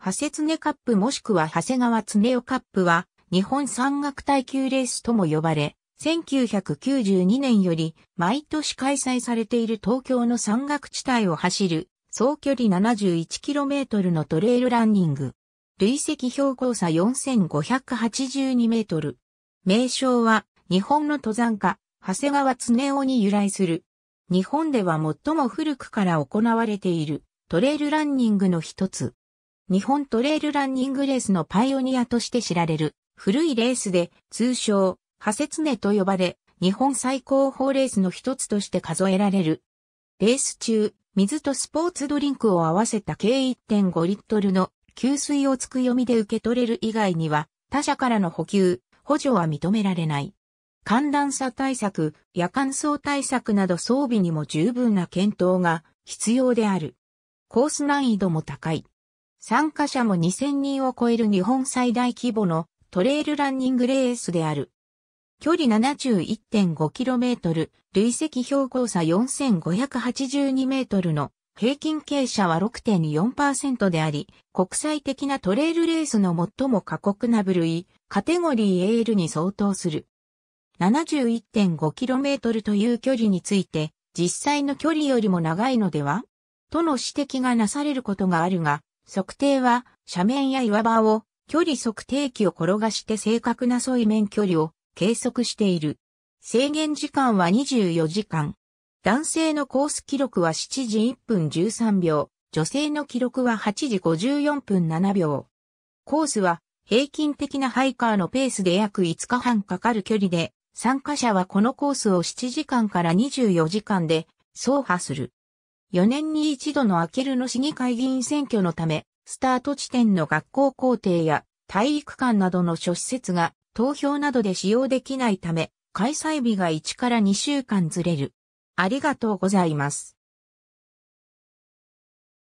ハセツネカップもしくは長谷川ネ夫カップは、日本山岳耐久レースとも呼ばれ、1992年より毎年開催されている東京の山岳地帯を走る総距離 71km のトレイルランニング。累積標高差 4582m。名称は日本の登山家、長谷川常夫に由来する。日本では最も古くから行われているトレイルランニングの一つ。日本トレイルランニングレースのパイオニアとして知られる、古いレースで、通称、ハセツネと呼ばれ、日本最高峰レースの一つとして数えられる。レース中、水とスポーツドリンクを合わせた計1.5リットルの給水をつく読みで受け取れる以外には、他社からの補給、補助は認められない。寒暖差対策、夜間層対策など装備にも十分な検討が必要である。コース難易度も高い。参加者も2000人を超える日本最大規模のトレイルランニングレースである。距離 71.5km、累積標高差 4582m の平均傾斜は6.4%であり、国際的なトレイルレースの最も過酷な部類、カテゴリー AL に相当する。71.5km という距離について、実際の距離よりも長いのではとの指摘がなされることがあるが、測定は、斜面や岩場を、距離測定器を転がして正確な沿い面距離を計測している。制限時間は24時間。男性のコース記録は7時1分13秒、女性の記録は8時54分7秒。コースは平均的なハイカーのペースで約5日半かかる距離で、参加者はこのコースを7時間から24時間で走破する。4年に一度の明けるの市議会議員選挙のため、スタート地点の学校校庭や体育館などの諸施設が投票などで使用できないため、開催日が1から2週間ずれる。ありがとうございます。